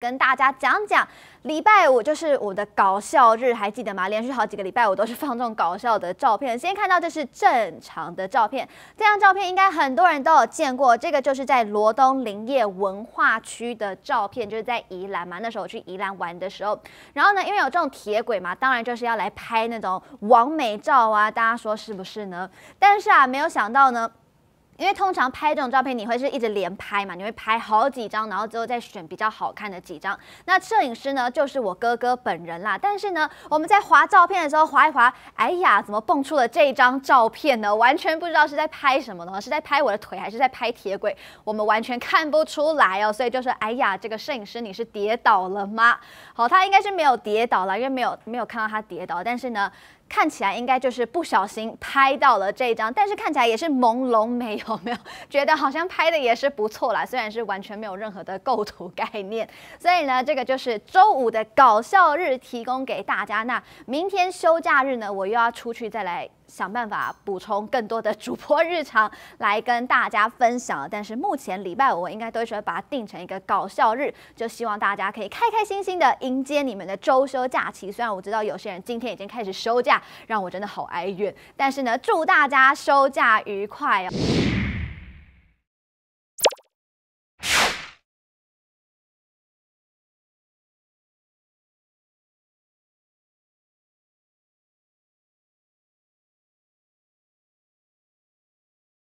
跟大家讲讲，礼拜五就是我的搞笑日，还记得吗？连续好几个礼拜我都是放这种搞笑的照片。先看到这是正常的照片，这张照片应该很多人都有见过，这个就是在罗东林业文化区的照片，就是在宜兰嘛。那时候我去宜兰玩的时候，然后呢，因为有这种铁轨嘛，当然就是要来拍那种王美照啊，大家说是不是呢？但是啊，没有想到呢。因为通常拍这种照片，你会是一直连拍嘛？你会拍好几张，然后之后再选比较好看的几张。那摄影师呢，就是我哥哥本人啦。但是呢，我们在划照片的时候划一划，哎呀，怎么蹦出了这张照片呢？完全不知道是在拍什么，呢？是在拍我的腿还是在拍铁轨，我们完全看不出来哦。所以就说，哎呀，这个摄影师你是跌倒了吗？好，他应该是没有跌倒了，因为没有没有看到他跌倒。但是呢，看起来应该就是不小心拍到了这张，但是看起来也是朦胧没有。有没有觉得好像拍的也是不错啦？虽然是完全没有任何的构图概念，所以呢，这个就是周五的搞笑日提供给大家。那明天休假日呢，我又要出去再来想办法补充更多的主播日常来跟大家分享但是目前礼拜五应该都是会把它定成一个搞笑日，就希望大家可以开开心心的迎接你们的周休假期。虽然我知道有些人今天已经开始休假，让我真的好哀怨，但是呢，祝大家休假愉快哦。